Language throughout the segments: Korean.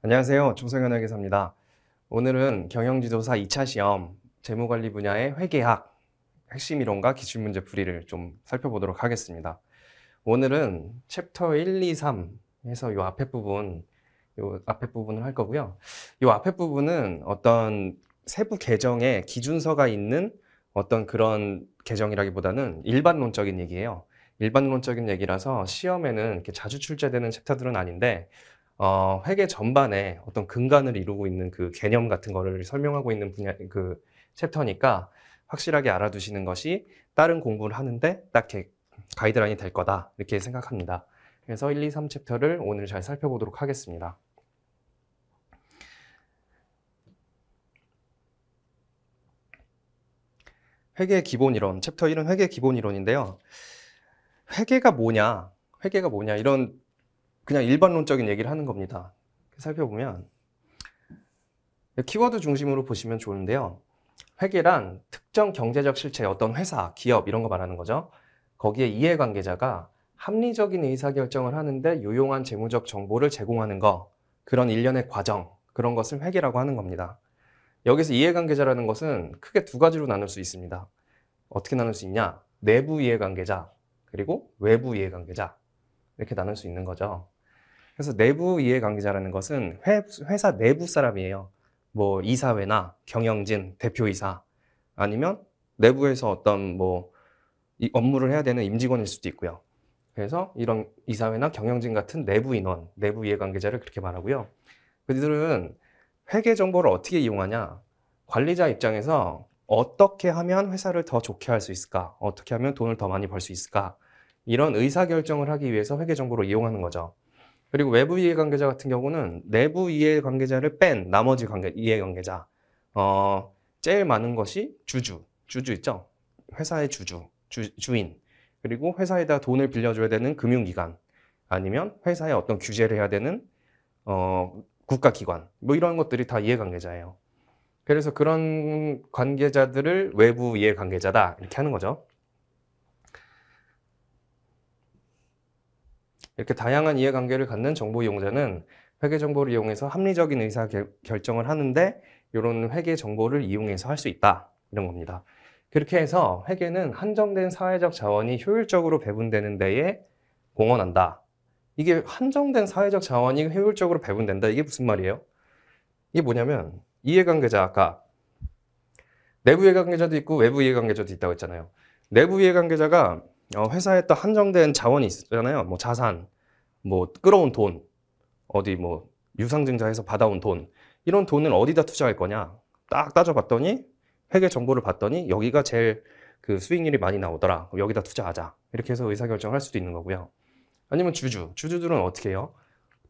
안녕하세요. 중성현의 기사입니다. 오늘은 경영지도사 2차 시험 재무관리 분야의 회계학 핵심 이론과 기출 문제 풀이를 좀 살펴보도록 하겠습니다. 오늘은 챕터 1, 2, 3 해서 요 앞에 부분 요 앞에 부분을 할 거고요. 요 앞에 부분은 어떤 세부 계정에 기준서가 있는 어떤 그런 계정이라기보다는 일반론적인 얘기예요. 일반론적인 얘기라서 시험에는 이렇게 자주 출제되는 챕터들은 아닌데 어, 회계 전반에 어떤 근간을 이루고 있는 그 개념 같은 거를 설명하고 있는 분야 그 챕터니까 확실하게 알아두시는 것이 다른 공부를 하는데 딱 가이드라인이 될 거다 이렇게 생각합니다. 그래서 1, 2, 3 챕터를 오늘 잘 살펴보도록 하겠습니다. 회계 기본 이론 챕터 1은 회계 기본 이론인데요. 회계가 뭐냐? 회계가 뭐냐? 이런 그냥 일반론적인 얘기를 하는 겁니다. 살펴보면 키워드 중심으로 보시면 좋은데요. 회계란 특정 경제적 실체, 어떤 회사, 기업 이런 거 말하는 거죠. 거기에 이해관계자가 합리적인 의사결정을 하는데 유용한 재무적 정보를 제공하는 거, 그런 일련의 과정, 그런 것을 회계라고 하는 겁니다. 여기서 이해관계자라는 것은 크게 두 가지로 나눌 수 있습니다. 어떻게 나눌 수 있냐? 내부 이해관계자, 그리고 외부 이해관계자. 이렇게 나눌 수 있는 거죠. 그래서 내부 이해관계자라는 것은 회, 회사 내부 사람이에요. 뭐 이사회나 경영진, 대표이사 아니면 내부에서 어떤 뭐이 업무를 해야 되는 임직원일 수도 있고요. 그래서 이런 이사회나 경영진 같은 내부 인원, 내부 이해관계자를 그렇게 말하고요. 그들은 회계 정보를 어떻게 이용하냐? 관리자 입장에서 어떻게 하면 회사를 더 좋게 할 수 있을까? 어떻게 하면 돈을 더 많이 벌 수 있을까? 이런 의사결정을 하기 위해서 회계 정보를 이용하는 거죠. 그리고 외부 이해관계자 같은 경우는 내부 이해관계자를 뺀 나머지 관계, 이해관계자 어, 제일 많은 것이 주주, 주주 있죠? 회사의 주주, 주, 주인 그리고 회사에다 돈을 빌려줘야 되는 금융기관 아니면 회사에 어떤 규제를 해야 되는 어, 국가기관 뭐 이런 것들이 다 이해관계자예요. 그래서 그런 관계자들을 외부 이해관계자다 이렇게 하는 거죠. 이렇게 다양한 이해관계를 갖는 정보 이용자는 회계 정보를 이용해서 합리적인 의사 결정을 하는데 이런 회계 정보를 이용해서 할 수 있다 이런 겁니다. 그렇게 해서 회계는 한정된 사회적 자원이 효율적으로 배분되는 데에 공헌한다. 이게 한정된 사회적 자원이 효율적으로 배분된다. 이게 무슨 말이에요? 이게 뭐냐면 이해관계자 아까 내부 이해관계자도 있고 외부 이해관계자도 있다고 했잖아요. 내부 이해관계자가 어, 회사에 또 한정된 자원이 있잖아요. 뭐 자산, 뭐 끌어온 돈, 어디 뭐 유상증자에서 받아온 돈 이런 돈은 어디다 투자할 거냐 딱 따져봤더니 회계 정보를 봤더니 여기가 제일 그 수익률이 많이 나오더라. 여기다 투자하자. 이렇게 해서 의사결정할 수도 있는 거고요. 아니면 주주. 주주들은 어떻게 해요?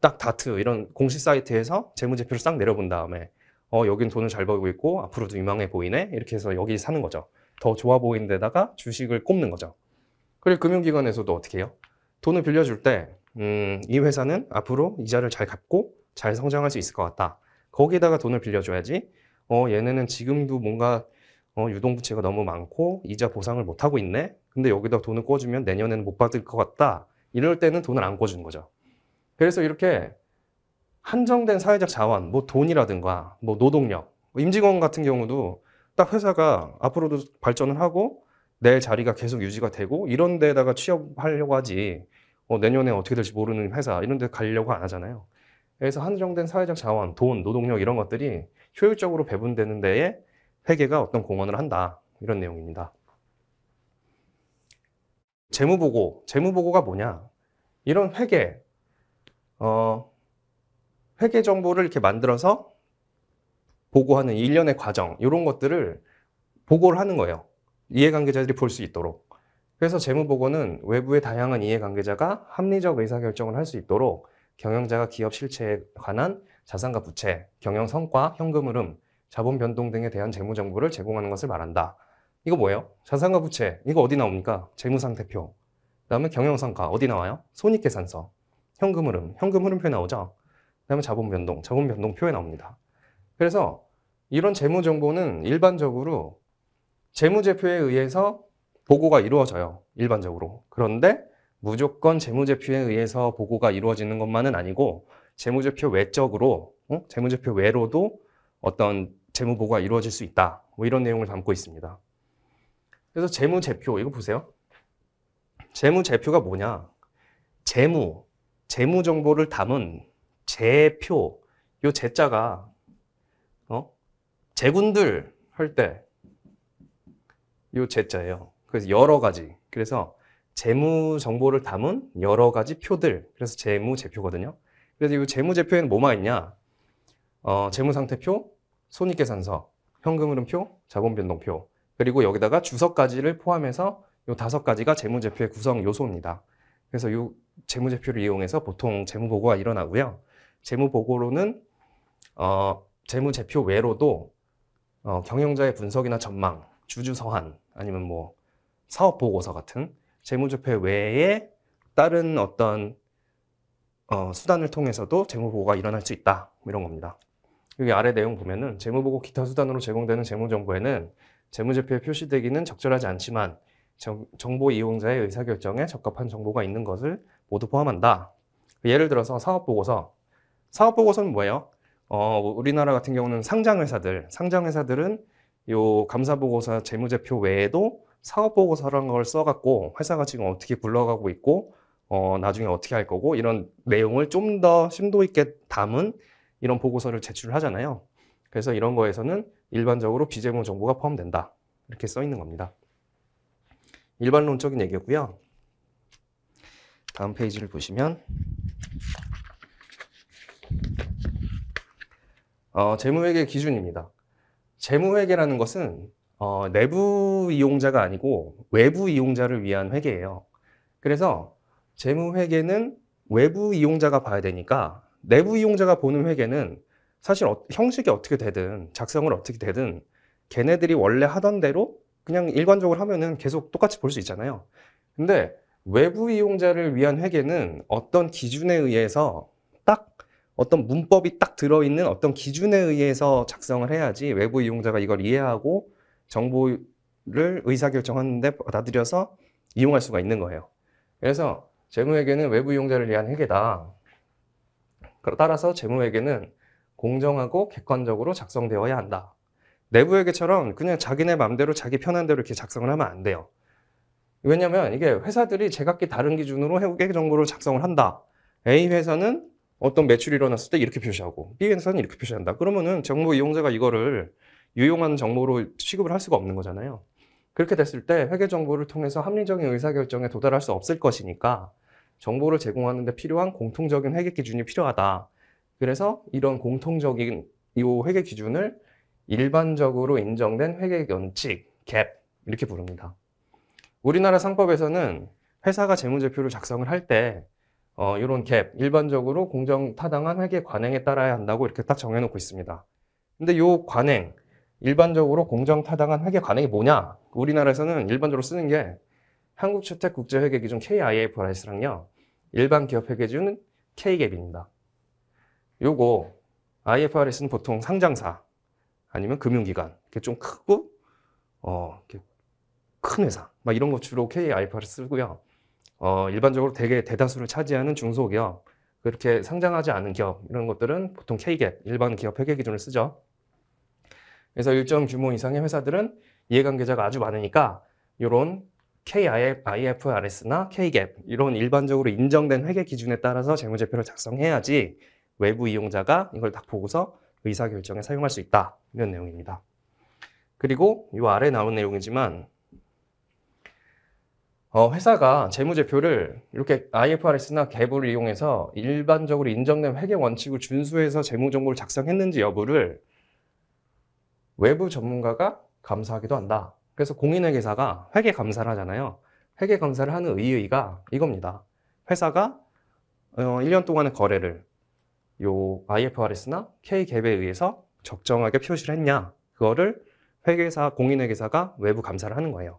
딱 다트 이런 공식 사이트에서 재무제표를 싹 내려본 다음에 어 여긴 돈을 잘 벌고 있고 앞으로도 유망해 보이네 이렇게 해서 여기 사는 거죠. 더 좋아 보이는 데다가 주식을 꼽는 거죠. 그리고 금융기관에서도 어떻게 해요? 돈을 빌려줄 때, 음, 이 회사는 앞으로 이자를 잘 갚고 잘 성장할 수 있을 것 같다. 거기다가 돈을 빌려줘야지, 어, 얘네는 지금도 뭔가, 어, 유동부채가 너무 많고, 이자 보상을 못하고 있네? 근데 여기다 돈을 꿔주면 내년에는 못 받을 것 같다. 이럴 때는 돈을 안 꿔주는 거죠. 그래서 이렇게 한정된 사회적 자원, 뭐 돈이라든가, 뭐 노동력, 뭐 임직원 같은 경우도 딱 회사가 앞으로도 발전을 하고 내 자리가 계속 유지가 되고 이런 데다가 취업하려고 하지 어, 내년에 어떻게 될지 모르는 회사 이런 데 가려고 안 하잖아요. 그래서 한정된 사회적 자원, 돈, 노동력 이런 것들이 효율적으로 배분되는 데에 회계가 어떤 공헌을 한다 이런 내용입니다. 재무보고, 재무보고가 뭐냐? 이런 회계, 어, 회계 정보를 이렇게 만들어서 보고하는 일련의 과정 이런 것들을 보고를 하는 거예요. 이해관계자들이 볼 수 있도록 그래서 재무보고는 외부의 다양한 이해관계자가 합리적 의사결정을 할 수 있도록 경영자가 기업 실체에 관한 자산과 부채, 경영 성과, 현금 흐름, 자본 변동 등에 대한 재무 정보를 제공하는 것을 말한다. 이거 뭐예요? 자산과 부채, 이거 어디 나옵니까? 재무상태표. 그 다음에 경영성과 어디 나와요? 손익계산서, 현금 흐름, 현금 흐름표에 나오죠? 그 다음에 자본 변동, 자본 변동표에 나옵니다. 그래서 이런 재무 정보는 일반적으로 재무제표에 의해서 보고가 이루어져요. 일반적으로. 그런데 무조건 재무제표에 의해서 보고가 이루어지는 것만은 아니고 재무제표 외적으로 응? 재무제표 외로도 어떤 재무보고가 이루어질 수 있다. 뭐 이런 내용을 담고 있습니다. 그래서 재무제표 이거 보세요. 재무제표가 뭐냐? 재무, 재무 정보를 담은 재표. 요제자가 어? 재군들 할때 요 제자예요. 그래서 여러 가지. 그래서 재무 정보를 담은 여러 가지 표들. 그래서 재무 제표거든요. 그래서 요 재무 제표에는 뭐만 있냐? 어, 재무 상태표, 손익계산서, 현금 흐름표, 자본 변동표. 그리고 여기다가 주석까지를 포함해서 요 다섯 가지가 재무 제표의 구성 요소입니다. 그래서 요 재무 제표를 이용해서 보통 재무 보고가 일어나고요. 재무 보고로는 어, 재무 제표 외로도 어, 경영자의 분석이나 전망, 주주 서한 아니면 뭐 사업 보고서 같은 재무제표 외에 다른 어떤 어, 수단을 통해서도 재무보고가 일어날 수 있다 뭐 이런 겁니다. 여기 아래 내용 보면은 재무보고 기타 수단으로 제공되는 재무정보에는 재무제표에 표시되기는 적절하지 않지만 정, 정보 이용자의 의사결정에 적합한 정보가 있는 것을 모두 포함한다. 예를 들어서 사업보고서. 사업보고서는 뭐예요? 어, 우리나라 같은 경우는 상장회사들, 상장회사들은 요 감사보고서 재무제표 외에도 사업보고서라는 걸 써갖고 회사가 지금 어떻게 굴러가고 있고 어, 나중에 어떻게 할 거고 이런 내용을 좀 더 심도 있게 담은 이런 보고서를 제출하잖아요. 그래서 이런 거에서는 일반적으로 비재무 정보가 포함된다. 이렇게 써 있는 겁니다. 일반론적인 얘기고요. 다음 페이지를 보시면 어, 재무회계 기준입니다. 재무회계라는 것은 어, 내부 이용자가 아니고 외부 이용자를 위한 회계예요. 그래서 재무회계는 외부 이용자가 봐야 되니까 내부 이용자가 보는 회계는 사실 어, 형식이 어떻게 되든 작성을 어떻게 되든 걔네들이 원래 하던 대로 그냥 일관적으로 하면은 계속 똑같이 볼 수 있잖아요. 근데 외부 이용자를 위한 회계는 어떤 기준에 의해서 어떤 문법이 딱 들어있는 어떤 기준에 의해서 작성을 해야지 외부 이용자가 이걸 이해하고 정보를 의사결정하는데 받아들여서 이용할 수가 있는 거예요. 그래서 재무회계는 외부 이용자를 위한 회계다. 따라서 재무회계는 공정하고 객관적으로 작성되어야 한다. 내부회계처럼 그냥 자기네 마음대로 자기 편한 대로 이렇게 작성을 하면 안 돼요. 왜냐면 이게 회사들이 제각기 다른 기준으로 회계 정보를 작성을 한다. A 회사는 어떤 매출이 일어났을 때 이렇게 표시하고 B 회사는 이렇게 표시한다. 그러면은 정보 이용자가 이거를 유용한 정보로 취급을 할 수가 없는 거잖아요. 그렇게 됐을 때 회계 정보를 통해서 합리적인 의사결정에 도달할 수 없을 것이니까 정보를 제공하는데 필요한 공통적인 회계 기준이 필요하다. 그래서 이런 공통적인 이 회계 기준을 일반적으로 인정된 회계 원칙, 갭 이렇게 부릅니다. 우리나라 상법에서는 회사가 재무제표를 작성을 할때 어, 이런 갭, 일반적으로 공정 타당한 회계 관행에 따라야 한다고 이렇게 딱 정해놓고 있습니다. 근데 이 관행, 일반적으로 공정 타당한 회계 관행이 뭐냐? 우리나라에서는 일반적으로 쓰는 게 한국주택국제회계기준 KIFRS랑요, 일반 기업회계준 K갭입니다. 요거, IFRS는 보통 상장사, 아니면 금융기관, 이렇게 좀 크고, 어, 이렇게 큰 회사, 막 이런 거 주로 KIFRS 쓰고요. 어, 일반적으로 대개 대다수를 차지하는 중소기업, 그렇게 상장하지 않은 기업, 이런 것들은 보통 K갭, 일반 기업 회계 기준을 쓰죠. 그래서 일정 규모 이상의 회사들은 이해관계자가 아주 많으니까 이런 KIFRS나 K갭 이런 일반적으로 인정된 회계 기준에 따라서 재무제표를 작성해야지 외부 이용자가 이걸 딱 보고서 의사결정에 사용할 수 있다 이런 내용입니다. 그리고 이 아래 나온 내용이지만 어, 회사가 재무제표를 이렇게 IFRS나 갭을 이용해서 일반적으로 인정된 회계 원칙을 준수해서 재무정보를 작성했는지 여부를 외부 전문가가 감사하기도 한다. 그래서 공인회계사가 회계 감사를 하잖아요. 회계 감사를 하는 의의가 이겁니다. 회사가 어, 1년 동안의 거래를 요 IFRS나 K갭에 의해서 적정하게 표시를 했냐 그거를 회계사 공인회계사가 외부 감사를 하는 거예요.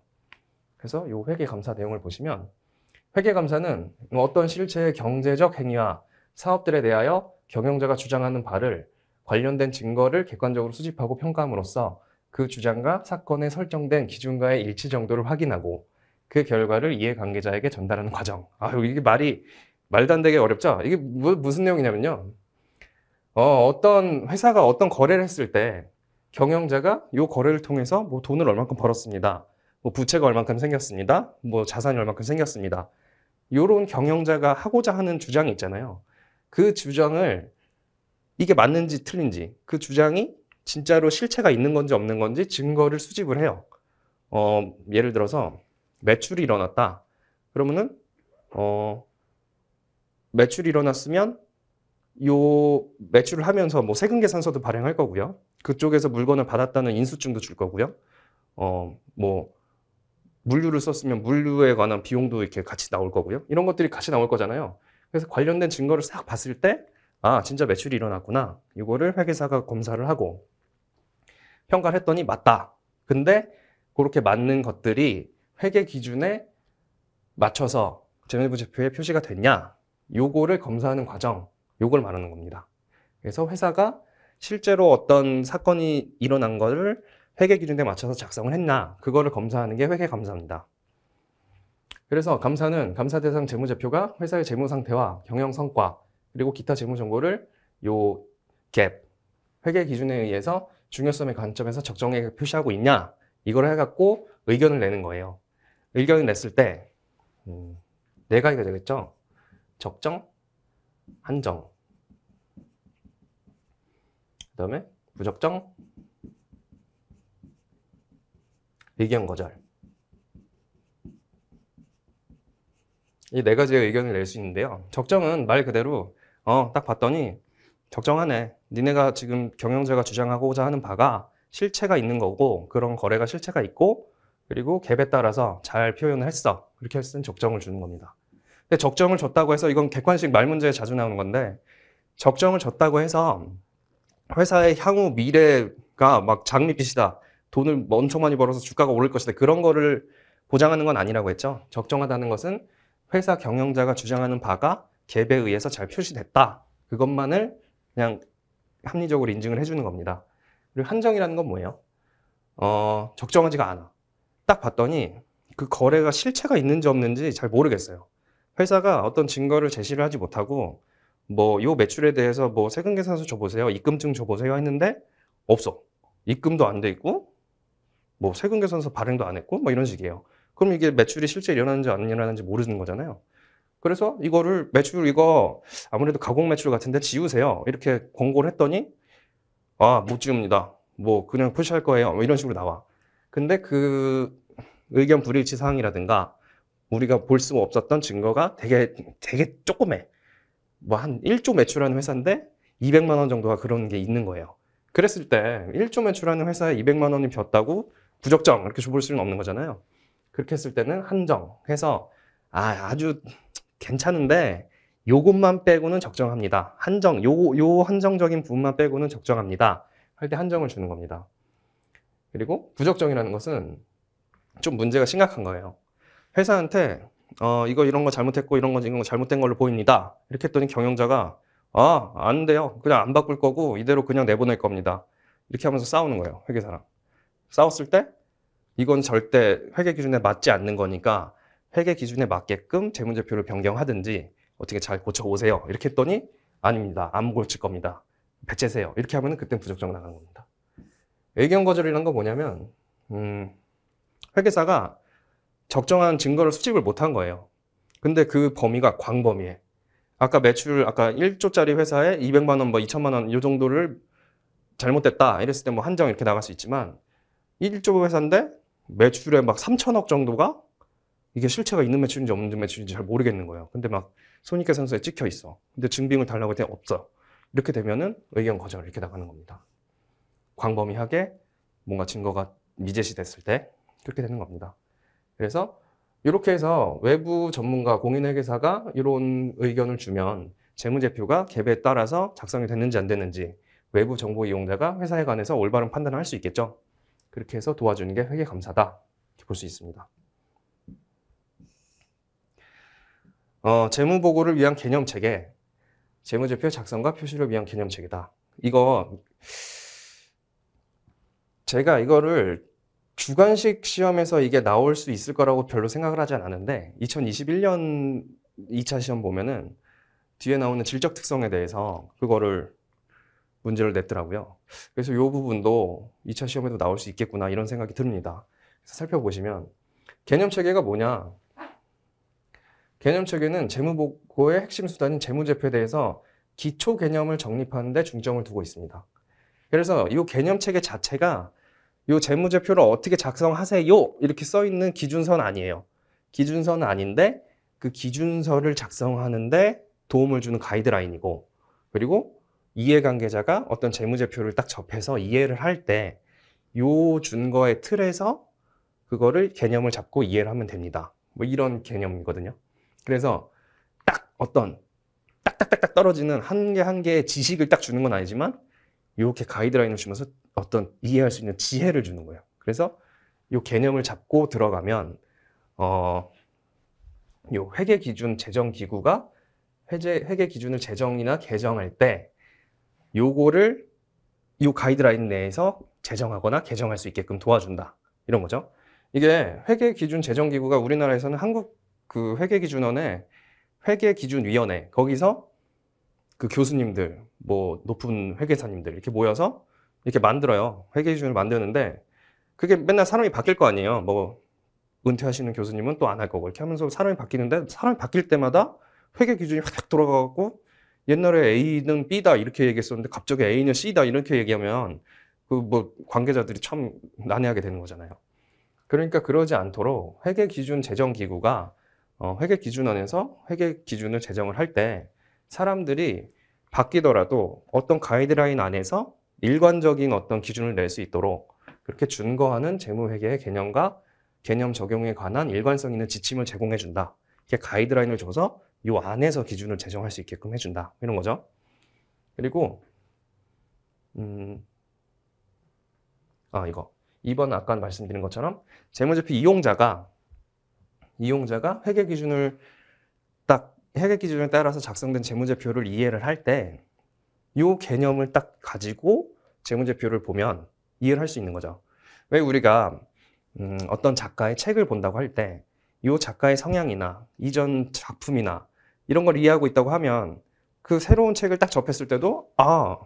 그래서 이 회계감사 내용을 보시면 회계감사는 어떤 실체의 경제적 행위와 사업들에 대하여 경영자가 주장하는 바를 관련된 증거를 객관적으로 수집하고 평가함으로써 그 주장과 사건에 설정된 기준과의 일치 정도를 확인하고 그 결과를 이해관계자에게 전달하는 과정. 아, 이게 말이 말도 안 되게 어렵죠? 이게 뭐, 무슨 내용이냐면요. 어, 어떤 회사가 어떤 거래를 했을 때 경영자가 이 거래를 통해서 뭐 돈을 얼만큼 벌었습니다. 뭐 부채가 얼만큼 생겼습니다. 뭐 자산이 얼만큼 생겼습니다. 요런 경영자가 하고자 하는 주장이 있잖아요. 그 주장을 이게 맞는지 틀린지 그 주장이 진짜로 실체가 있는 건지 없는 건지 증거를 수집을 해요. 어, 예를 들어서 매출이 일어났다. 그러면은 어, 매출이 일어났으면 요 매출을 하면서 뭐 세금 계산서도 발행할 거고요. 그쪽에서 물건을 받았다는 인수증도 줄 거고요. 어, 뭐 물류를 썼으면 물류에 관한 비용도 이렇게 같이 나올 거고요. 이런 것들이 같이 나올 거잖아요. 그래서 관련된 증거를 싹 봤을 때, 아, 진짜 매출이 일어났구나. 이거를 회계사가 검사를 하고 평가를 했더니 맞다. 근데 그렇게 맞는 것들이 회계 기준에 맞춰서 재무부 제표에 표시가 됐냐. 요거를 검사하는 과정, 요걸 말하는 겁니다. 그래서 회사가 실제로 어떤 사건이 일어난 거를 회계 기준에 맞춰서 작성을 했나 그거를 검사하는 게 회계 감사입니다. 그래서 감사는 감사 대상 재무제표가 회사의 재무 상태와 경영 성과 그리고 기타 재무 정보를 요 갭 회계 기준에 의해서 중요성의 관점에서 적정하게 표시하고 있냐 이걸 해갖고 의견을 내는 거예요. 의견을 냈을 때네 가지가 음, 되겠죠. 적정, 한정, 그 다음에 부적정, 의견 거절. 이 네 가지의 의견을 낼 수 있는데요. 적정은 말 그대로 어, 딱 봤더니 적정하네. 니네가 지금 경영자가 주장하고자 하는 바가 실체가 있는 거고 그런 거래가 실체가 있고 그리고 갭에 따라서 잘 표현을 했어. 이렇게 했으면 적정을 주는 겁니다. 근데 적정을 줬다고 해서 이건 객관식 말 문제에 자주 나오는 건데 적정을 줬다고 해서 회사의 향후 미래가 막 장밋빛이다. 돈을 엄청 많이 벌어서 주가가 오를 것이다. 그런 거를 보장하는 건 아니라고 했죠. 적정하다는 것은 회사 경영자가 주장하는 바가 갭에 의해서 잘 표시됐다. 그것만을 그냥 합리적으로 인증을 해주는 겁니다. 그리고 한정이라는 건 뭐예요? 어, 적정하지가 않아. 딱 봤더니 그 거래가 실체가 있는지 없는지 잘 모르겠어요. 회사가 어떤 증거를 제시를 하지 못하고 뭐 요 매출에 대해서 뭐 세금 계산서 줘보세요, 입금증 줘보세요 했는데 없어. 입금도 안 돼 있고 뭐 세금 계산서 발행도 안 했고 뭐 이런 식이에요. 그럼 이게 매출이 실제 일어나는지 안 일어나는지 모르는 거잖아요. 그래서 이거를 매출 이거 아무래도 가공 매출 같은데 지우세요. 이렇게 권고를 했더니 아 못 지웁니다. 뭐 그냥 표시할 거예요. 뭐 이런 식으로 나와. 근데 그 의견 불일치 사항이라든가 우리가 볼 수 없었던 증거가 되게 되게 조금해. 뭐한 1조 매출하는 회사인데 200만 원 정도가 그런 게 있는 거예요. 그랬을 때 1조 매출하는 회사에 200만 원이 비었다고 부적정 이렇게 볼 수는 없는 거잖아요. 그렇게 했을 때는 한정해서 아, 아주 괜찮은데 요것만 빼고는 적정합니다. 한정, 요, 요 한정적인 부분만 빼고는 적정합니다. 할 때 한정을 주는 겁니다. 그리고 부적정이라는 것은 좀 문제가 심각한 거예요. 회사한테 어, 이거 이런 거 잘못했고 이런 거 이런 거 잘못된 걸로 보입니다. 이렇게 했더니 경영자가 아, 안 돼요. 그냥 안 바꿀 거고 이대로 그냥 내보낼 겁니다. 이렇게 하면서 싸우는 거예요. 회계사랑. 싸웠을 때 이건 절대 회계 기준에 맞지 않는 거니까 회계 기준에 맞게끔 재무제표를 변경하든지 어떻게 잘 고쳐오세요. 이렇게 했더니 아닙니다. 안 고칠 겁니다. 배째세요. 이렇게 하면 그때 부적정 나가는 겁니다. 의견 거절이라는 건 뭐냐면 음, 회계사가 적정한 증거를 수집을 못한 거예요. 근데 그 범위가 광범위해. 아까 매출 아까 1조짜리 회사에 200만 원, 뭐 2천만 원이 정도를 잘못됐다 이랬을 때 뭐 한정 이렇게 나갈 수 있지만 1조 회사인데 매출의 막 3천억 정도가 이게 실체가 있는 매출인지 없는 매출인지 잘 모르겠는 거예요. 근데 막 손익계산서에 찍혀 있어. 근데 증빙을 달라고 할더없어 이렇게 되면은 의견 거절 이렇게 나가는 겁니다. 광범위하게 뭔가 증거가 미제시 됐을 때 그렇게 되는 겁니다. 그래서 이렇게 해서 외부 전문가 공인회계사가 이런 의견을 주면 재무제표가 갭에 따라서 작성이 됐는지 안 됐는지 외부 정보 이용자가 회사에 관해서 올바른 판단을 할 수 있겠죠. 그렇게 해서 도와주는 게 회계 감사다. 이렇게 볼 수 있습니다. 어, 재무 보고를 위한 개념 체계. 재무제표 작성과 표시를 위한 개념 체계다. 이거 제가 이거를 주관식 시험에서 이게 나올 수 있을 거라고 별로 생각을 하진 않은데 2021년 2차 시험 보면은 뒤에 나오는 질적 특성에 대해서 그거를 문제를 냈더라고요. 그래서 이 부분도 2차 시험에도 나올 수 있겠구나 이런 생각이 듭니다. 그래서 살펴보시면 개념 체계가 뭐냐? 개념 체계는 재무보고의 핵심 수단인 재무제표에 대해서 기초 개념을 정립하는 데 중점을 두고 있습니다. 그래서 이 개념 체계 자체가 이 재무제표를 어떻게 작성하세요 이렇게 써 있는 기준선 아니에요. 기준선 은 아닌데 그 기준서를 작성하는데 도움을 주는 가이드라인이고 그리고 이해관계자가 어떤 재무제표를 딱 접해서 이해를 할때요 준거의 틀에서 그거를 개념을 잡고 이해를 하면 됩니다. 뭐 이런 개념이거든요. 그래서 딱 어떤 딱딱딱딱 떨어지는 한 개 한 개의 지식을 딱 주는 건 아니지만 이렇게 가이드라인을 주면서 어떤 이해할 수 있는 지혜를 주는 거예요. 그래서 이 개념을 잡고 들어가면 어, 요 회계 기준 재정 기구가 회계 기준을 재정이나 개정할 때 요거를 이 가이드라인 내에서 제정하거나 개정할 수 있게끔 도와준다. 이런 거죠. 이게 회계 기준 제정 기구가 우리나라에서는 한국 그 회계 기준원의 회계 기준 위원회 거기서 그 교수님들 뭐 높은 회계사님들 이렇게 모여서 이렇게 만들어요. 회계 기준을 만드는데 그게 맨날 사람이 바뀔 거 아니에요. 뭐 은퇴하시는 교수님은 또 안 할 거고 이렇게 하면서 사람이 바뀌는데 사람이 바뀔 때마다 회계 기준이 확 돌아가고 옛날에 A는 B다 이렇게 얘기했었는데 갑자기 A는 C다 이렇게 얘기하면 그 뭐 관계자들이 참 난해하게 되는 거잖아요. 그러니까 그러지 않도록 회계 기준 재정 기구가 어, 회계 기준원에서 회계 기준을 제정을 할 때 사람들이 바뀌더라도 어떤 가이드라인 안에서 일관적인 어떤 기준을 낼 수 있도록 그렇게 준거하는 재무회계의 개념과 개념 적용에 관한 일관성 있는 지침을 제공해 준다. 이게 가이드라인을 줘서 요 안에서 기준을 제정할 수 있게끔 해준다. 이런 거죠. 그리고 음, 아 이거 이번 아까 말씀드린 것처럼 재무제표 이용자가 이용자가 회계 기준을 딱 회계 기준에 따라서 작성된 재무제표를 이해를 할 때 요 개념을 딱 가지고 재무제표를 보면 이해를 할 수 있는 거죠. 왜 우리가 음, 어떤 작가의 책을 본다고 할 때 요 작가의 성향이나 이전 작품이나 이런 걸 이해하고 있다고 하면 그 새로운 책을 딱 접했을 때도 아,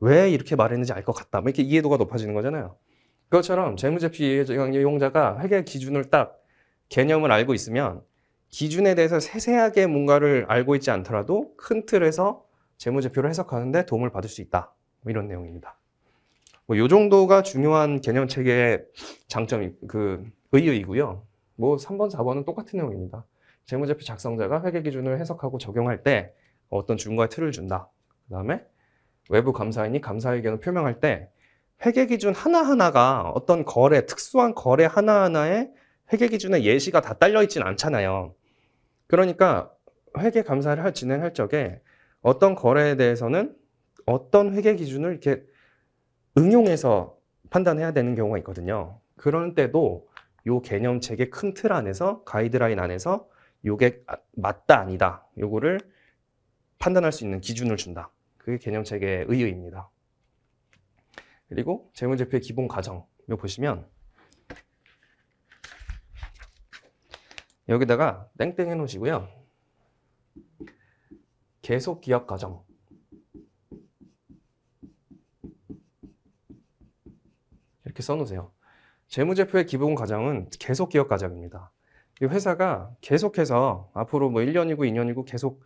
왜 이렇게 말했는지 알 것 같다. 뭐 이렇게 이해도가 높아지는 거잖아요. 그것처럼 재무제 피용자가 회계 기준을 딱 개념을 알고 있으면 기준에 대해서 세세하게 뭔가를 알고 있지 않더라도 큰 틀에서 재무제표를 해석하는데 도움을 받을 수 있다. 뭐 이런 내용입니다. 뭐요 정도가 중요한 개념 체계의 장점이 그 의의이고요. 뭐 3번, 4번은 똑같은 내용입니다. 재무제표 작성자가 회계 기준을 해석하고 적용할 때 어떤 준거의 틀을 준다. 그 다음에 외부 감사인이 감사 의견을 표명할 때 회계 기준 하나하나가 어떤 거래, 특수한 거래 하나하나에 회계 기준의 예시가 다 딸려 있진 않잖아요. 그러니까 회계 감사를 진행할 적에 어떤 거래에 대해서는 어떤 회계 기준을 이렇게 응용해서 판단해야 되는 경우가 있거든요. 그런 때도 이개념 체계 큰 틀 안에서 가이드라인 안에서 요게 아, 맞다 아니다 요거를 판단할 수 있는 기준을 준다. 그게 개념 체계의 의의입니다. 그리고 재무제표의 기본 과정 요 보시면 여기다가 땡땡 해놓으시고요. 계속 기업 과정 이렇게 써놓으세요. 재무제표의 기본 과정은 계속 기업 과정입니다. 이 회사가 계속해서 앞으로 뭐 1년이고 2년이고 계속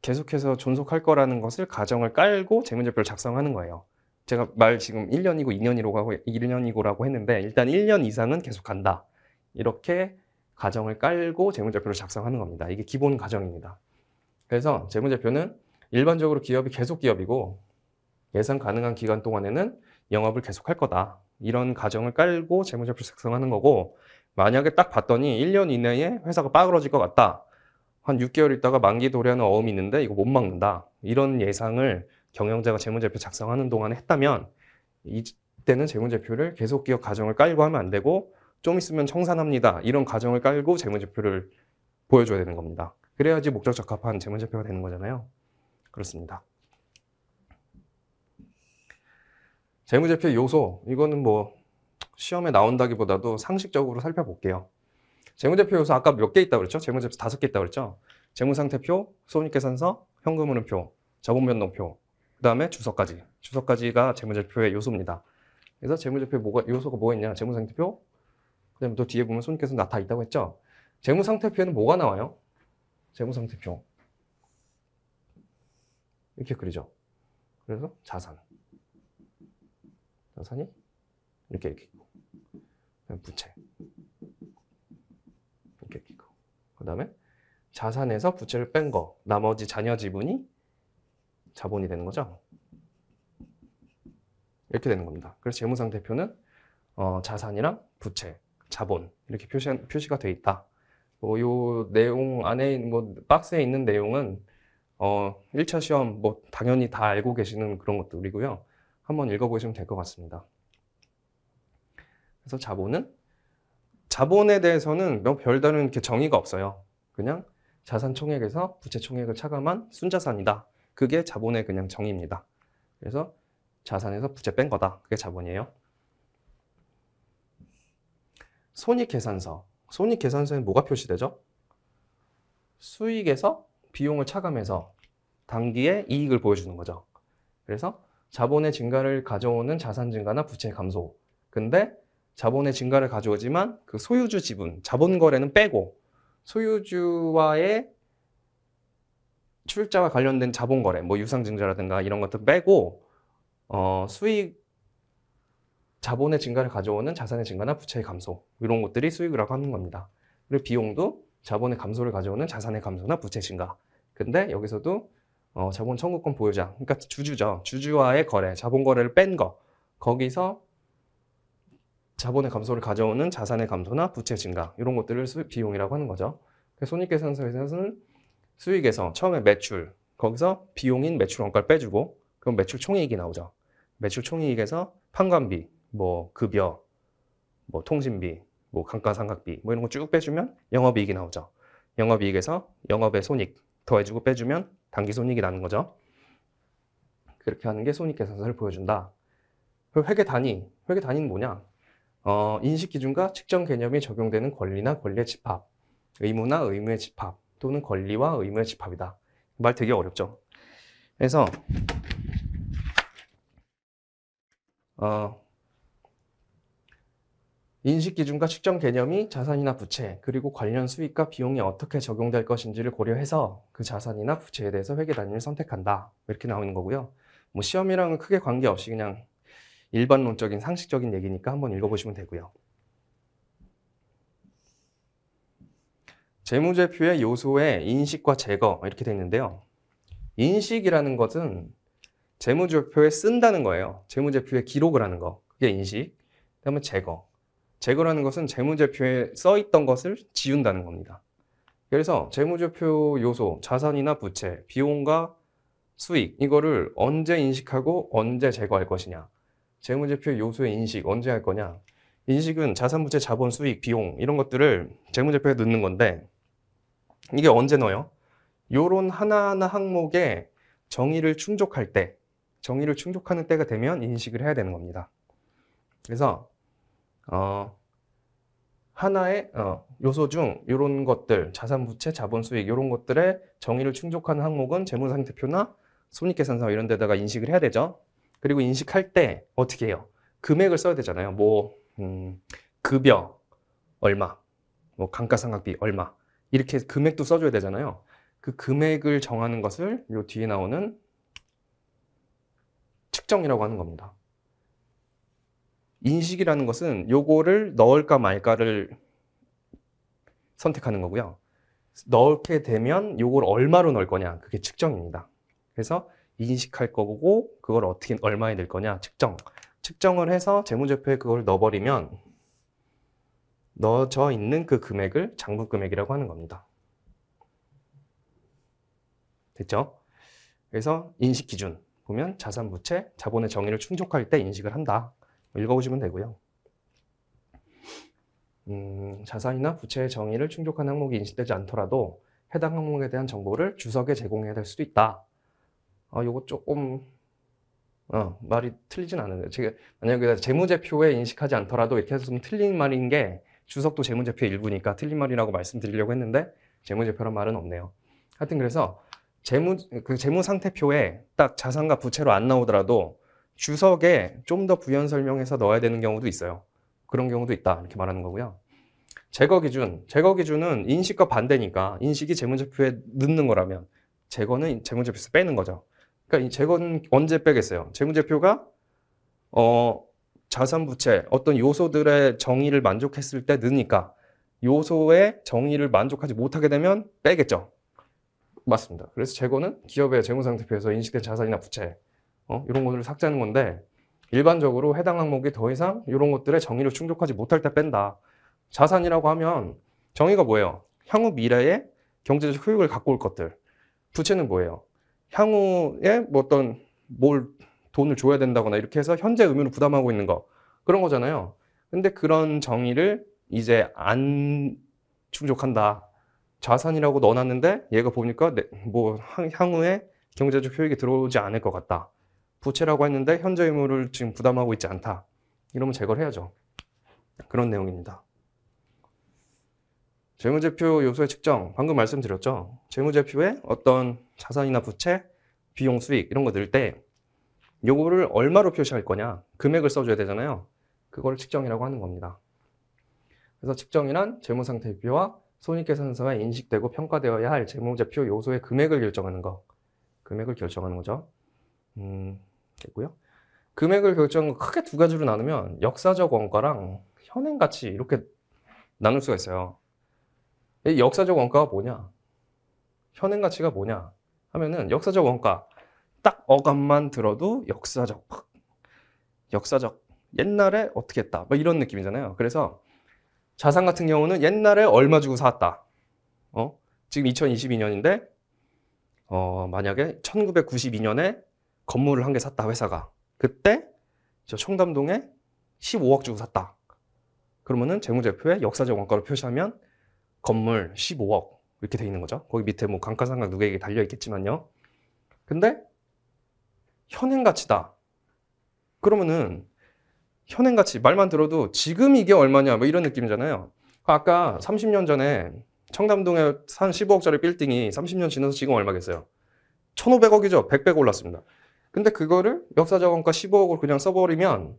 계속해서 존속할 거라는 것을 가정을 깔고 재무제표를 작성하는 거예요. 제가 말 지금 1년이고 2년이고 하고 1년이고라고 했는데 일단 1년 이상은 계속 간다. 이렇게 가정을 깔고 재무제표를 작성하는 겁니다. 이게 기본 가정입니다. 그래서 재무제표는 일반적으로 기업이 계속 기업이고 예상 가능한 기간 동안에는 영업을 계속할 거다. 이런 가정을 깔고 재무제표를 작성하는 거고 만약에 딱 봤더니 1년 이내에 회사가 빠그러질 것 같다. 한 6개월 있다가 만기 도래하는 어음이 있는데 이거 못 막는다. 이런 예상을 경영자가 재무제표 작성하는 동안에 했다면 이때는 재무제표를 계속 기업 가정을 깔고 하면 안 되고 좀 있으면 청산합니다. 이런 가정을 깔고 재무제표를 보여줘야 되는 겁니다. 그래야지 목적 적합한 재무제표가 되는 거잖아요. 그렇습니다. 재무제표 요소 이거는 뭐 시험에 나온다기보다도 상식적으로 살펴볼게요. 재무제표 요소 아까 몇 개 있다고 그랬죠? 재무제표 다섯 개 있다고 그랬죠? 재무상태표, 손익계산서, 현금흐름표, 자본변동표, 그 다음에 주석까지. 주석까지가 재무제표의 요소입니다. 그래서 재무제표 뭐가, 요소가 뭐가 있냐? 재무상태표, 그 다음에 또 뒤에 보면 손익계산서 나타 있다고 했죠? 재무상태표에는 뭐가 나와요? 재무상태표. 이렇게 그리죠. 그래서 자산. 자산이 이렇게 이렇게 부채 이렇게 끼고 그 다음에 자산에서 부채를 뺀 거 나머지 자녀 지분이 자본이 되는 거죠. 이렇게 되는 겁니다. 그래서 재무상 대표는 어, 자산이랑 부채, 자본 이렇게 표시 표시가 돼 있다. 뭐, 요 내용 안에 있는 뭐 박스에 있는 내용은 어, 1차 시험 뭐 당연히 다 알고 계시는 그런 것들이고요. 한번 읽어보시면 될 것 같습니다. 그래서 자본은 자본에 대해서는 별다른 정의가 없어요. 그냥 자산 총액에서 부채 총액을 차감한 순자산이다. 그게 자본의 그냥 정의입니다. 그래서 자산에서 부채 뺀 거다. 그게 자본이에요. 손익계산서. 손익계산서엔 뭐가 표시되죠? 수익에서 비용을 차감해서 단기에 이익을 보여주는 거죠. 그래서 자본의 증가를 가져오는 자산 증가나 부채 감소. 근데 자본의 증가를 가져오지만 그 소유주 지분, 자본 거래는 빼고 소유주와의 출자와 관련된 자본 거래, 뭐 유상증자라든가 이런 것도 빼고 어, 수익 자본의 증가를 가져오는 자산의 증가나 부채의 감소 이런 것들이 수익이라고 하는 겁니다. 그리고 비용도 자본의 감소를 가져오는 자산의 감소나 부채 증가. 근데 여기서도 어, 자본 청구권 보유자, 그러니까 주주죠. 주주와의 거래, 자본 거래를 뺀 거. 거기서 자본의 감소를 가져오는 자산의 감소나 부채 증가 이런 것들을 수익 비용이라고 하는 거죠. 손익계산서에서는 수익에서 처음에 매출 거기서 비용인 매출 원가를 빼주고 그럼 매출 총이익이 나오죠. 매출 총이익에서 판관비, 뭐 급여, 뭐 통신비, 뭐 감가상각비 뭐 이런 거 쭉 빼주면 영업이익이 나오죠. 영업이익에서 영업의 손익 더해주고 빼주면 단기손익이 나는 거죠. 그렇게 하는 게 손익계산서를 보여준다. 회계 단위, 회계 단위는 뭐냐? 어, 인식 기준과 측정 개념이 적용되는 권리나 권리의 집합, 의무나 의무의 집합 또는 권리와 의무의 집합이다. 말 되게 어렵죠. 그래서 어, 인식 기준과 측정 개념이 자산이나 부채, 그리고 관련 수익과 비용이 어떻게 적용될 것인지를 고려해서 그 자산이나 부채에 대해서 회계 단위를 선택한다. 이렇게 나오는 거고요. 뭐 시험이랑은 크게 관계없이 그냥 일반론적인 상식적인 얘기니까 한번 읽어보시면 되고요. 재무제표의 요소에 인식과 제거 이렇게 돼 있는데요. 인식이라는 것은 재무제표에 쓴다는 거예요. 재무제표에 기록을 하는 거. 그게 인식. 그다음에 제거. 제거라는 것은 재무제표에 써 있던 것을 지운다는 겁니다. 그래서 재무제표 요소, 자산이나 부채, 비용과 수익 이거를 언제 인식하고 언제 제거할 것이냐. 재무제표의 요소의 인식 언제 할 거냐? 인식은 자산부채 자본 수익 비용 이런 것들을 재무제표에 넣는 건데 이게 언제 넣어요? 요런 하나하나 항목에 정의를 충족할 때 정의를 충족하는 때가 되면 인식을 해야 되는 겁니다. 그래서 어, 하나의 어, 요소 중요런 것들, 자산 부채, 자본 수익 요런 것들의 정의를 충족하는 항목은 재무상태표나 손익계산서 이런 데다가 인식을 해야 되죠. 그리고 인식할 때 어떻게 해요? 금액을 써야 되잖아요. 뭐 음, 급여 얼마, 뭐 감가상각비 얼마 이렇게 금액도 써줘야 되잖아요. 그 금액을 정하는 것을 요 뒤에 나오는 측정이라고 하는 겁니다. 인식이라는 것은 요거를 넣을까 말까를 선택하는 거고요. 넣게 되면 요걸 얼마로 넣을 거냐 그게 측정입니다. 그래서 인식할 거고 그걸 어떻게 얼마에 낼 거냐 측정 측정을 해서 재무제표에 그걸 넣어버리면 넣어져 있는 그 금액을 장부 금액이라고 하는 겁니다. 됐죠? 그래서 인식 기준 보면 자산 부채 자본의 정의를 충족할 때 인식을 한다. 뭐 읽어보시면 되고요. 음, 자산이나 부채의 정의를 충족한 항목이 인식되지 않더라도 해당 항목에 대한 정보를 주석에 제공해야 될 수도 있다. 아, 요거 조금 어, 말이 틀리진 않은데 제가 만약에 재무제표에 인식하지 않더라도 이렇게 해서 좀 틀린 말인 게 주석도 재무제표의 일부니까 틀린 말이라고 말씀드리려고 했는데 재무제표란 말은 없네요. 하여튼 그래서 재무 그 재무 상태표에 딱 자산과 부채로 안 나오더라도 주석에 좀 더 부연 설명해서 넣어야 되는 경우도 있어요. 그런 경우도 있다 이렇게 말하는 거고요. 제거 기준 제거 기준은 인식과 반대니까 인식이 재무제표에 넣는 거라면 제거는 재무제표에서 빼는 거죠. 그러니까 이 재건 언제 빼겠어요? 재무제표가 어 자산 부채 어떤 요소들의 정의를 만족했을 때 느니까 요소의 정의를 만족하지 못하게 되면 빼겠죠. 맞습니다. 그래서 재고는 기업의 재무상태표에서 인식된 자산이나 부채 어? 이런 것들을 삭제하는 건데 일반적으로 해당 항목이 더 이상 이런 것들의 정의를 충족하지 못할 때 뺀다. 자산이라고 하면 정의가 뭐예요? 향후 미래에 경제적 효율을 갖고 올 것들. 부채는 뭐예요? 향후에 뭐 어떤 뭘 돈을 줘야 된다거나 이렇게 해서 현재 의무를 부담하고 있는 거 그런 거잖아요. 근데 그런 정의를 이제 안 충족한다. 자산이라고 넣어놨는데 얘가 보니까 뭐 향후에 경제적 효익이 들어오지 않을 것 같다. 부채라고 했는데 현재 의무를 지금 부담하고 있지 않다. 이러면 제거를 해야죠. 그런 내용입니다. 재무제표 요소의 측정, 방금 말씀드렸죠. 재무제표에 어떤 자산이나 부채, 비용 수익 이런 거 넣을 때 요거를 얼마로 표시할 거냐 금액을 써줘야 되잖아요. 그걸 측정이라고 하는 겁니다. 그래서 측정이란 재무상태비와 손익계산서에 인식되고 평가되어야 할 재무제표 요소의 금액을 결정하는 거. 금액을 결정하는 거죠. 음, 됐고요. 금액을 결정 크게 두 가지로 나누면 역사적 원가랑 현행 가치 이렇게 나눌 수가 있어요. 역사적 원가가 뭐냐? 현행 가치가 뭐냐? 하면은 역사적 원가 딱 어감만 들어도 역사적 역사적 옛날에 어떻게 했다 뭐 이런 느낌이잖아요. 그래서 자산 같은 경우는 옛날에 얼마 주고 샀다. 어? 지금 2022년인데 어, 만약에 1992년에 건물을 한 개 샀다 회사가 그때 저 청담동에 15억 주고 샀다. 그러면은 재무제표에 역사적 원가로 표시하면 건물 15억 이렇게 돼 있는 거죠. 거기 밑에 뭐강가상각 누구에게 달려 있겠지만요. 근데 현행 가치다. 그러면은 현행 가치 말만 들어도 지금 이게 얼마냐 뭐 이런 느낌이잖아요. 아까 30년 전에 청담동에 산 15억짜리 빌딩이 30년 지나서 지금 얼마겠어요? 1,500억이죠. 100배 올랐습니다. 근데 그거를 역사자원가 15억을 그냥 써버리면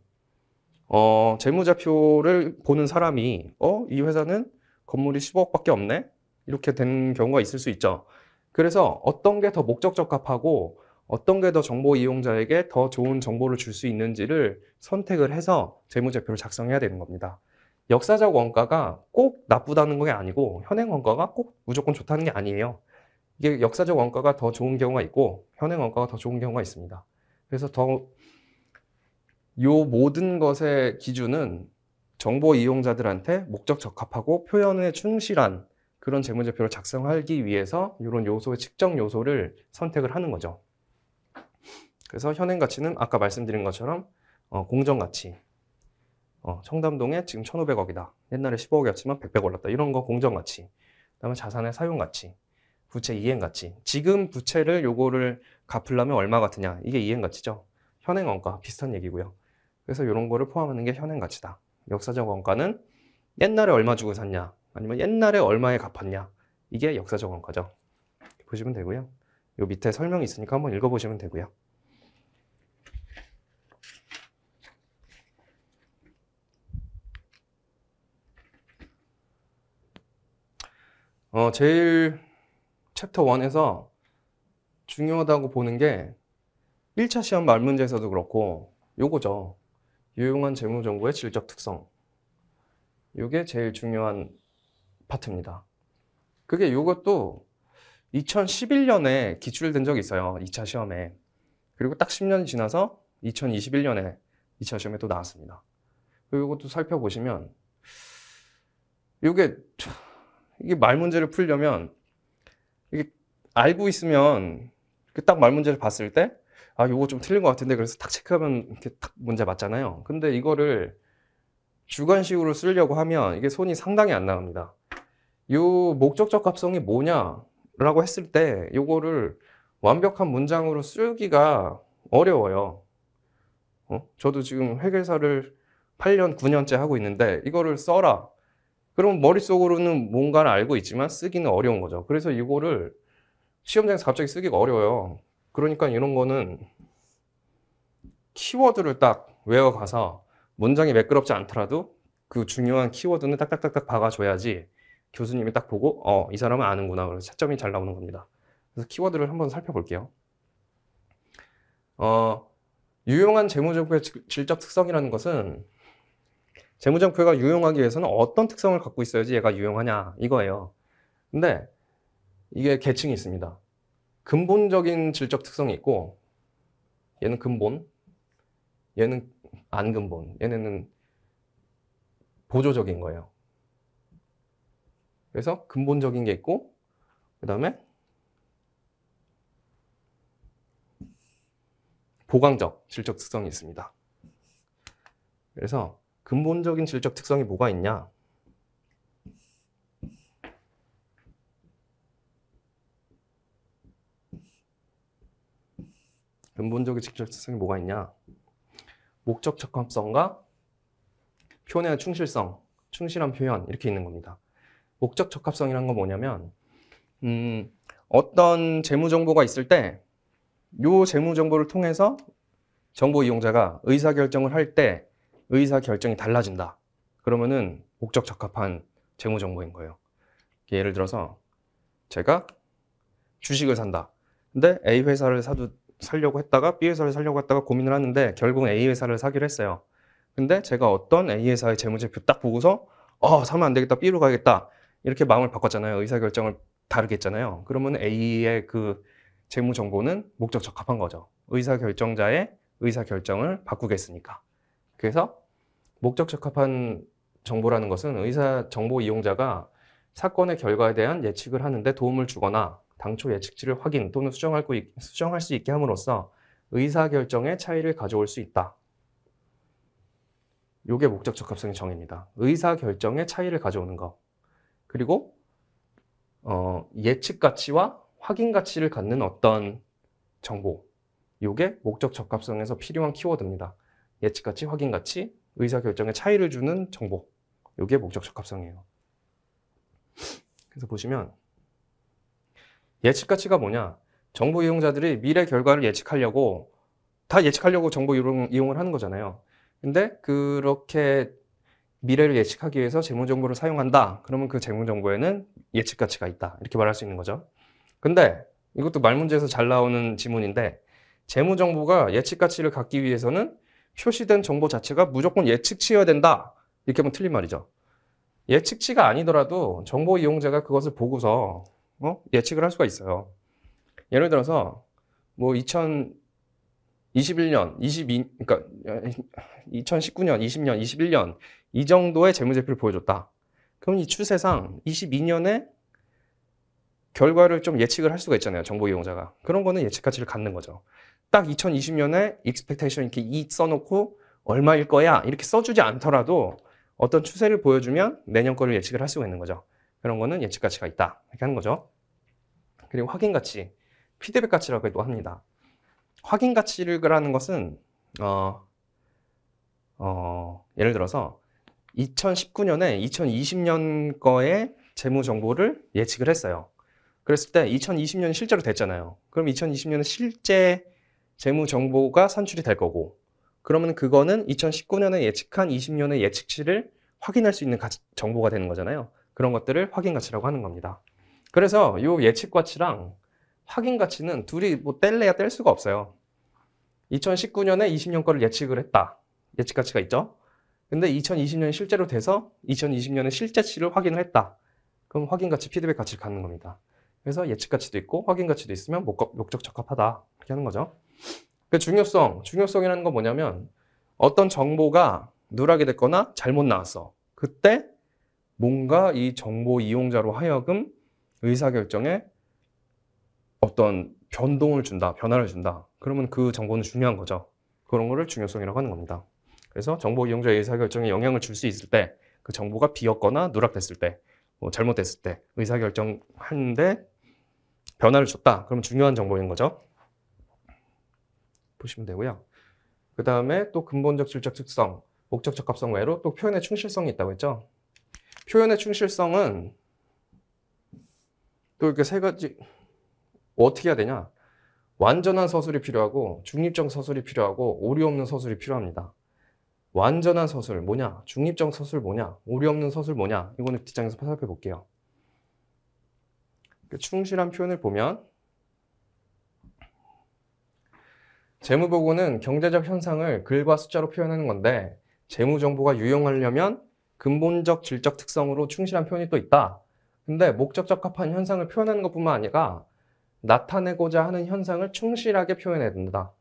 어, 재무자표를 보는 사람이 어, 이 회사는 건물이 10억밖에 없네? 이렇게 된 경우가 있을 수 있죠. 그래서 어떤 게 더 목적 적합하고 어떤 게 더 정보 이용자에게 더 좋은 정보를 줄 수 있는지를 선택을 해서 재무제표를 작성해야 되는 겁니다. 역사적 원가가 꼭 나쁘다는 게 아니고 현행 원가가 꼭 무조건 좋다는 게 아니에요. 이게 역사적 원가가 더 좋은 경우가 있고 현행 원가가 더 좋은 경우가 있습니다. 그래서 더 요 모든 것의 기준은 정보 이용자들한테 목적 적합하고 표현에 충실한 그런 재무제표를 작성하기 위해서 이런 요소의 측정 요소를 선택을 하는 거죠. 그래서 현행 가치는 아까 말씀드린 것처럼 어, 공정 가치. 어, 청담동에 지금 1,500억이다. 옛날에 15억이었지만 100억 올랐다. 이런 거 공정 가치. 그다음에 자산의 사용 가치. 부채 이행 가치. 지금 부채를 요거를 갚으려면 얼마 같으냐? 이게 이행 가치죠. 현행 원가 비슷한 얘기고요. 그래서 이런 거를 포함하는 게 현행 가치다. 역사적 원가는 옛날에 얼마 주고 샀냐 아니면 옛날에 얼마에 갚았냐 이게 역사적 원가죠. 보시면 되고요. 요 밑에 설명이 있으니까 한번 읽어보시면 되고요. 어, 제일 챕터 1에서 중요하다고 보는 게 1차 시험 말문제에서도 그렇고 요거죠. 유용한 재무 정보의 질적 특성. 이게 제일 중요한 파트입니다. 그게 이것도 2011년에 기출된 적이 있어요. 2차 시험에. 그리고 딱 10년이 지나서 2021년에 2차 시험에 또 나왔습니다. 이것도 살펴보시면 이게 이게 말 문제를 풀려면 이게 알고 있으면 그 딱 말 문제를 봤을 때 아, 요거 좀 틀린 것 같은데. 그래서 탁 체크하면 이렇게 탁 문제 맞잖아요. 근데 이거를 주관식으로 쓰려고 하면 이게 손이 상당히 안 나갑니다. 요 목적적 합성이 뭐냐라고 했을 때 요거를 완벽한 문장으로 쓰기가 어려워요. 어? 저도 지금 회계사를 8년, 9년째 하고 있는데 이거를 써라. 그럼 머릿속으로는 뭔가를 알고 있지만 쓰기는 어려운 거죠. 그래서 이거를 시험장에서 갑자기 쓰기가 어려워요. 그러니까 이런 거는 키워드를 딱 외워가서 문장이 매끄럽지 않더라도 그 중요한 키워드는 딱딱딱딱 박아줘야지 교수님이 딱 보고 어, 이 사람은 아는구나. 그래서 채점이 잘 나오는 겁니다. 그래서 키워드를 한번 살펴볼게요. 어, 유용한 재무정표의 질적 특성이라는 것은 재무정표가 유용하기 위해서는 어떤 특성을 갖고 있어야지 얘가 유용하냐 이거예요. 근데 이게 계층이 있습니다. 근본적인 질적 특성이 있고 얘는 근본, 얘는 안 근본, 얘네는 보조적인 거예요. 그래서 근본적인 게 있고 그 다음에 보강적 질적 특성이 있습니다. 그래서 근본적인 질적 특성이 뭐가 있냐? 근본적인 직접성이 뭐가 있냐? 목적 적합성과 표현의 충실성, 충실한 표현 이렇게 있는 겁니다. 목적 적합성이란 건 뭐냐면 음, 어떤 재무 정보가 있을 때요 재무 정보를 통해서 정보 이용자가 의사 결정을 할 때 의사 결정이 달라진다. 그러면은 목적 적합한 재무 정보인 거예요. 예를 들어서 제가 주식을 산다. 근데 A 회사를 사도 살려고 했다가 B 회사를 살려고 했다가 고민을 하는데 결국 A 회사를 사기로 했어요. 근데 제가 어떤 A 회사의 재무제표 딱 보고서 어 사면 안 되겠다 B로 가겠다 이렇게 마음을 바꿨잖아요. 의사결정을 다르게 했잖아요. 그러면 A의 그 재무 정보는 목적 적합한 거죠. 의사결정자의 의사결정을 바꾸겠으니까. 그래서 목적 적합한 정보라는 것은 의사 정보 이용자가 사건의 결과에 대한 예측을 하는데 도움을 주거나 당초 예측치를 확인 또는 수정할, 수정할 수 있게 함으로써 의사결정의 차이를 가져올 수 있다. 요게 목적 적합성의 정의입니다. 의사결정의 차이를 가져오는 것. 그리고 어, 예측 가치와 확인 가치를 갖는 어떤 정보. 요게 목적 적합성에서 필요한 키워드입니다. 예측 가치, 확인 가치, 의사 결정의 차이를 주는 정보. 요게 목적 적합성이에요. 그래서 보시면 예측 가치가 뭐냐? 정보 이용자들이 미래 결과를 예측하려고 다 예측하려고 정보 이용, 을 하는 거잖아요. 근데 그렇게 미래를 예측하기 위해서 재무 정보를 사용한다. 그러면 그 재무 정보에는 예측 가치가 있다. 이렇게 말할 수 있는 거죠. 근데 이것도 말 문제에서 잘 나오는 지문인데 재무 정보가 예측 가치를 갖기 위해서는 표시된 정보 자체가 무조건 예측치여야 된다. 이렇게 하면 틀린 말이죠. 예측치가 아니더라도 정보 이용자가 그것을 보고서 어? 예측을 할 수가 있어요. 예를 들어서 뭐 2021년, 22 그러니까 2019년, 20년, 21년 이 정도의 재무제표를 보여줬다. 그럼 이 추세상 22년에 결과를 좀 예측을 할 수가 있잖아요. 정보 이용자가. 그런 거는 예측 가치를 갖는 거죠. 딱 2020년에 expectation 이렇게 이 써놓고 얼마일 거야 이렇게 써주지 않더라도 어떤 추세를 보여주면 내년 거를 예측을 할 수가 있는 거죠. 이런 거는 예측 가치가 있다. 이렇게 하는 거죠. 그리고 확인 가치, 피드백 가치라고도 합니다. 확인 가치라는 를그 것은 어, 어, 예를 들어서 2019년에 2020년 거에 재무 정보를 예측을 했어요. 그랬을 때 2020년이 실제로 됐잖아요. 그럼 2 0 2 0년에 실제 재무 정보가 산출이 될 거고 그러면 그거는 2019년에 예측한 20년의 예측치를 확인할 수 있는 가치, 정보가 되는 거잖아요. 그런 것들을 확인 가치라고 하는 겁니다. 그래서 이 예측 가치랑 확인 가치는 둘이 뭐 뗄래야 뗄 수가 없어요. 2019년에 20년 거를 예측을 했다. 예측 가치가 있죠. 근데 2020년이 실제로 돼서 2020년에 실제치를 확인을 했다. 그럼 확인 가치, 피드백 가치를 갖는 겁니다. 그래서 예측 가치도 있고 확인 가치도 있으면 목적 적합하다. 이렇게 하는 거죠. 그 중요성, 중요성이라는 건 뭐냐면 어떤 정보가 누락이 됐거나 잘못 나왔어. 그때 뭔가 이 정보 이용자로 하여금 의사결정에 어떤 변동을 준다, 변화를 준다. 그러면 그 정보는 중요한 거죠. 그런 거를 중요성이라고 하는 겁니다. 그래서 정보 이용자의 의사결정에 영향을 줄 수 있을 때, 그 정보가 비었거나 누락됐을 때, 뭐 잘못됐을 때, 의사결정 하는데 변화를 줬다. 그러면 중요한 정보인 거죠. 보시면 되고요. 그 다음에 또 근본적 질적 특성, 목적적 합성 외로 또 표현의 충실성이 있다고 했죠. 표현의 충실성은 또 이렇게 세 가지 어떻게 해야 되냐? 완전한 서술이 필요하고 중립적 서술이 필요하고 오류 없는 서술이 필요합니다. 완전한 서술 뭐냐? 중립적 서술 뭐냐? 오류 없는 서술 뭐냐? 이거는 뒷장에서 살펴볼게요. 그 충실한 표현을 보면 재무보고는 경제적 현상을 글과 숫자로 표현하는 건데 재무정보가 유용하려면 근본적 질적 특성으로 충실한 표현이 또 있다. 근데 목적적 합한 현상을 표현하는 것뿐만 아니라 나타내고자 하는 현상을 충실하게 표현해야 된다.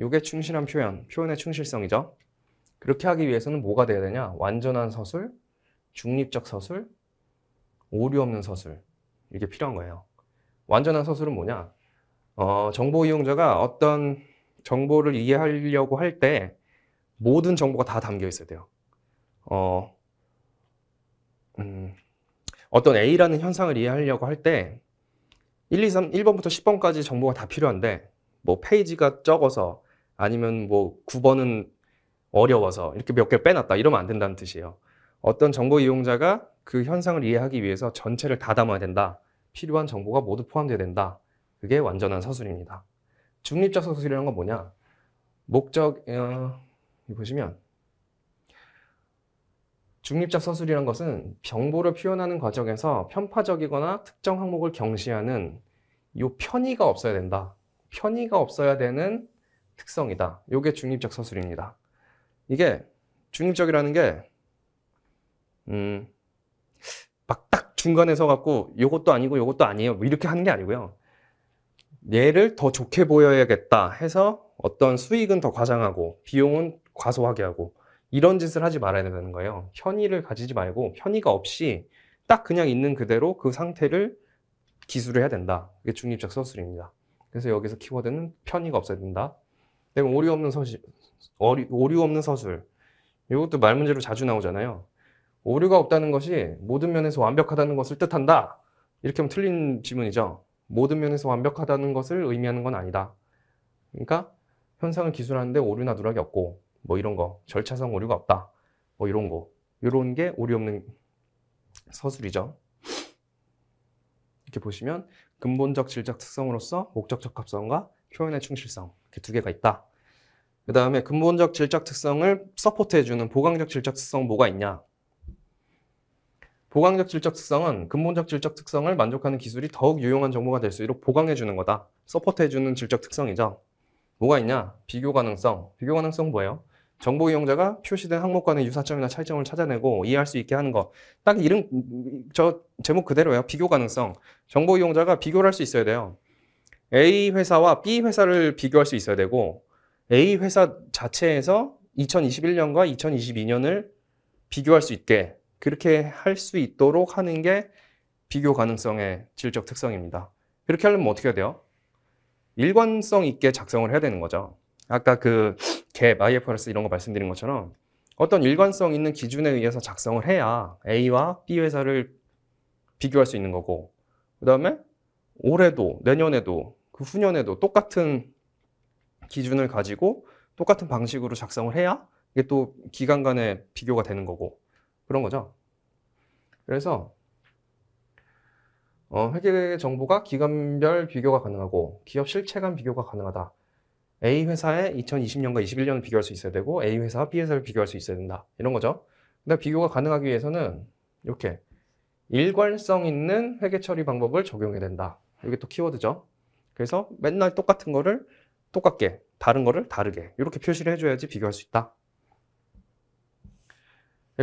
이게 충실한 표현, 표현의 충실성이죠. 그렇게 하기 위해서는 뭐가 돼야 되냐? 완전한 서술, 중립적 서술, 오류 없는 서술. 이게 필요한 거예요. 완전한 서술은 뭐냐? 어, 정보 이용자가 어떤 정보를 이해하려고 할 때 모든 정보가 다 담겨 있어야 돼요. 어, 음, 어떤 A라는 현상을 이해하려고 할 때 1, 2, 3, 1번부터 10번까지 정보가 다 필요한데 뭐 페이지가 적어서 아니면 뭐 9번은 어려워서 이렇게 몇 개 빼놨다 이러면 안 된다는 뜻이에요. 어떤 정보 이용자가 그 현상을 이해하기 위해서 전체를 다 담아야 된다. 필요한 정보가 모두 포함되어야 된다. 그게 완전한 서술입니다. 중립적 서술이라는 건 뭐냐? 목적 어, 보시면 중립적 서술이란 것은 병보를 표현하는 과정에서 편파적이거나 특정 항목을 경시하는 요 편의가 없어야 된다. 편의가 없어야 되는 특성이다. 이게 중립적 서술입니다. 이게 중립적이라는 게 음, 막 딱 중간에 서 갖고 이것도 아니고 이것도 아니에요. 뭐 이렇게 하는 게 아니고요. 얘를 더 좋게 보여야겠다 해서 어떤 수익은 더 과장하고 비용은 과소하게 하고 이런 짓을 하지 말아야 되는 거예요. 현의를 가지지 말고 현의가 없이 딱 그냥 있는 그대로 그 상태를 기술을 해야 된다. 그게 중립적 서술입니다. 그래서 여기서 키워드는 편의가 없어야 된다. 그다음 오류 없는 서술, 오류 없는 서술. 이것도 말 문제로 자주 나오잖아요. 오류가 없다는 것이 모든 면에서 완벽하다는 것을 뜻한다. 이렇게 하면 틀린 지문이죠. 모든 면에서 완벽하다는 것을 의미하는 건 아니다. 그러니까 현상을 기술하는데 오류나 누락이 없고 뭐 이런 거 절차상 오류가 없다 뭐 이런 거 이런 게 오류 없는 서술이죠. 이렇게 보시면 근본적 질적 특성으로서 목적적 합성과 표현의 충실성 이렇게 두 개가 있다. 그 다음에 근본적 질적 특성을 서포트해주는 보강적 질적 특성 뭐가 있냐? 보강적 질적 특성은 근본적 질적 특성을 만족하는 기술이 더욱 유용한 정보가 될 수 있도록 보강해주는 거다. 서포트해주는 질적 특성이죠. 뭐가 있냐? 비교 가능성. 비교 가능성 뭐예요? 정보 이용자가 표시된 항목과는 유사점이나 차이점을 찾아내고 이해할 수 있게 하는 것. 딱 이름, 저 제목 그대로예요. 비교 가능성. 정보 이용자가 비교를 할 수 있어야 돼요. A 회사와 B 회사를 비교할 수 있어야 되고, A 회사 자체에서 2021년과 2022년을 비교할 수 있게, 그렇게 할 수 있도록 하는 게 비교 가능성의 질적 특성입니다. 그렇게 하려면 어떻게 해야 돼요? 일관성 있게 작성을 해야 되는 거죠. 아까 그 갭, IFRS 이런 거 말씀드린 것처럼 어떤 일관성 있는 기준에 의해서 작성을 해야 A와 B 회사를 비교할 수 있는 거고 그 다음에 올해도 내년에도 그 후년에도 똑같은 기준을 가지고 똑같은 방식으로 작성을 해야 이게 또 기간 간의 비교가 되는 거고 그런 거죠. 그래서 어, 회계 정보가 기간별 비교가 가능하고 기업 실체 간 비교가 가능하다. A 회사의 2020년과 21년을 비교할 수 있어야 되고 A 회사와 B 회사를 비교할 수 있어야 된다. 이런 거죠. 근데 비교가 가능하기 위해서는 이렇게 일관성 있는 회계 처리 방법을 적용해야 된다. 이게 또 키워드죠. 그래서 맨날 똑같은 거를 똑같게, 다른 거를 다르게 이렇게 표시를 해줘야지 비교할 수 있다.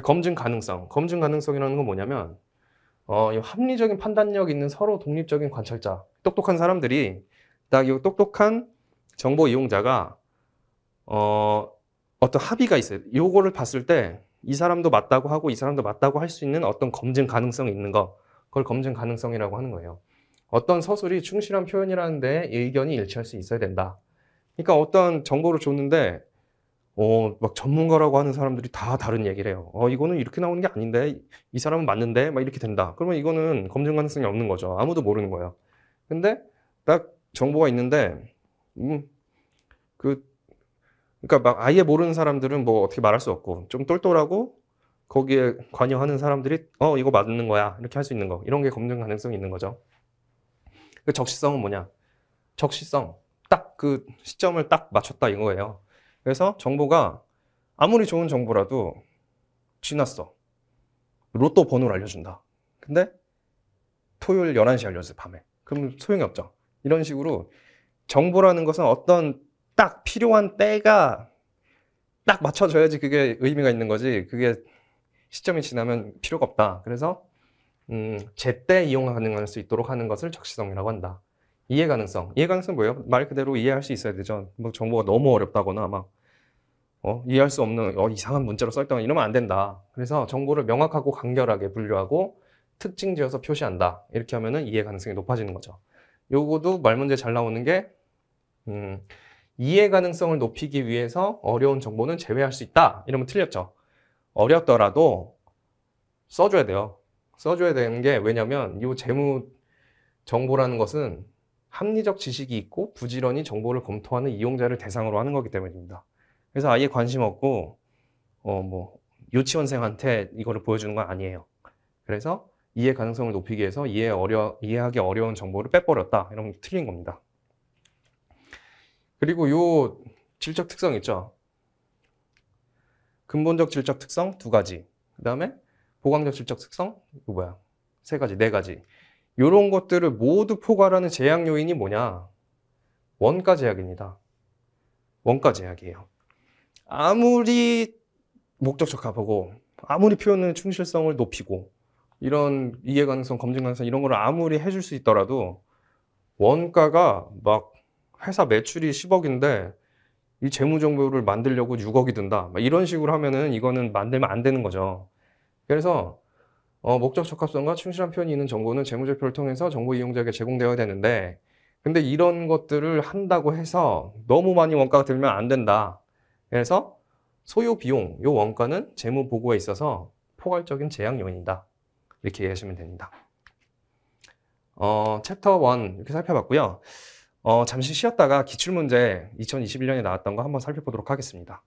검증 가능성. 검증 가능성이라는 건 뭐냐면 어, 합리적인 판단력 있는 서로 독립적인 관찰자, 똑똑한 사람들이 딱 이 똑똑한 정보 이용자가 어, 어떤 합의가 있어요. 요거를 봤을 때 이 사람도 맞다고 하고 이 사람도 맞다고 할 수 있는 어떤 검증 가능성이 있는 거 그걸 검증 가능성이라고 하는 거예요. 어떤 서술이 충실한 표현이라는데 의견이 일치할 수 있어야 된다. 그러니까 어떤 정보를 줬는데 어, 막 전문가라고 하는 사람들이 다 다른 얘기를 해요. 어, 이거는 이렇게 나오는 게 아닌데, 이 사람은 맞는데, 막 이렇게 된다. 그러면 이거는 검증 가능성이 없는 거죠. 아무도 모르는 거예요. 근데 딱 정보가 있는데, 음. 그, 그러니까 막 아예 모르는 사람들은 뭐 어떻게 말할 수 없고 좀 똘똘하고 거기에 관여하는 사람들이 어 이거 맞는 거야 이렇게 할 수 있는 거 이런 게 검증 가능성이 있는 거죠. 그 적시성은 뭐냐? 적시성 딱 그 시점을 딱 맞췄다 이거예요. 그래서 정보가 아무리 좋은 정보라도 지났어. 로또 번호를 알려준다. 근데 토요일 11시 알려요 밤에. 그럼 소용이 없죠. 이런 식으로 정보라는 것은 어떤 딱 필요한 때가 딱 맞춰져야지 그게 의미가 있는 거지. 그게 시점이 지나면 필요가 없다. 그래서 음, 제때 이용 가능할 수 있도록 하는 것을 적시성이라고 한다. 이해 가능성. 이해 가능성 뭐예요? 말 그대로 이해할 수 있어야 되죠. 뭐 정보가 너무 어렵다거나 막 어, 이해할 수 없는 어, 이상한 문자로 써있다거나 이러면 안 된다. 그래서 정보를 명확하고 간결하게 분류하고 특징지어서 표시한다. 이렇게 하면은 이해 가능성이 높아지는 거죠. 요거도 말 문제 잘 나오는 게 음, 이해 가능성을 높이기 위해서 어려운 정보는 제외할 수 있다. 이러면 틀렸죠. 어렵더라도 써줘야 돼요. 써줘야 되는 게 왜냐면 이 재무 정보라는 것은 합리적 지식이 있고 부지런히 정보를 검토하는 이용자를 대상으로 하는 거기 때문입니다. 그래서 아예 관심 없고 어뭐 유치원생한테 이거를 보여주는 건 아니에요. 그래서 이해 가능성을 높이기 위해서 이해 어려, 이해하기 어려운 정보를 빼버렸다. 이런 게 틀린 겁니다. 그리고 요 질적 특성 있죠. 근본적 질적 특성 두 가지. 그 다음에 보강적 질적 특성 이거 뭐야? 세 가지, 네 가지. 이런 것들을 모두 포괄하는 제약 요인이 뭐냐? 원가 제약입니다. 원가 제약이에요. 아무리 목적 적합하고 아무리 표현의 충실성을 높이고 이런 이해 가능성, 검증 가능성 이런 거를 아무리 해줄 수 있더라도 원가가 막 회사 매출이 10억인데 이 재무정보를 만들려고 6억이 든다. 이런 식으로 하면은 이거는 만들면 안 되는 거죠. 그래서 어, 목적 적합성과 충실한 표현이 있는 정보는 재무제표를 통해서 정보 이용자에게 제공되어야 되는데 근데 이런 것들을 한다고 해서 너무 많이 원가가 들면 안 된다. 그래서 소요 비용, 요 원가는 재무 보고에 있어서 포괄적인 제약 요인이다. 이렇게 이해하시면 됩니다. 어, 챕터 1 이렇게 살펴봤고요. 어, 잠시 쉬었다가 기출문제 2021년에 나왔던 거 한번 살펴보도록 하겠습니다.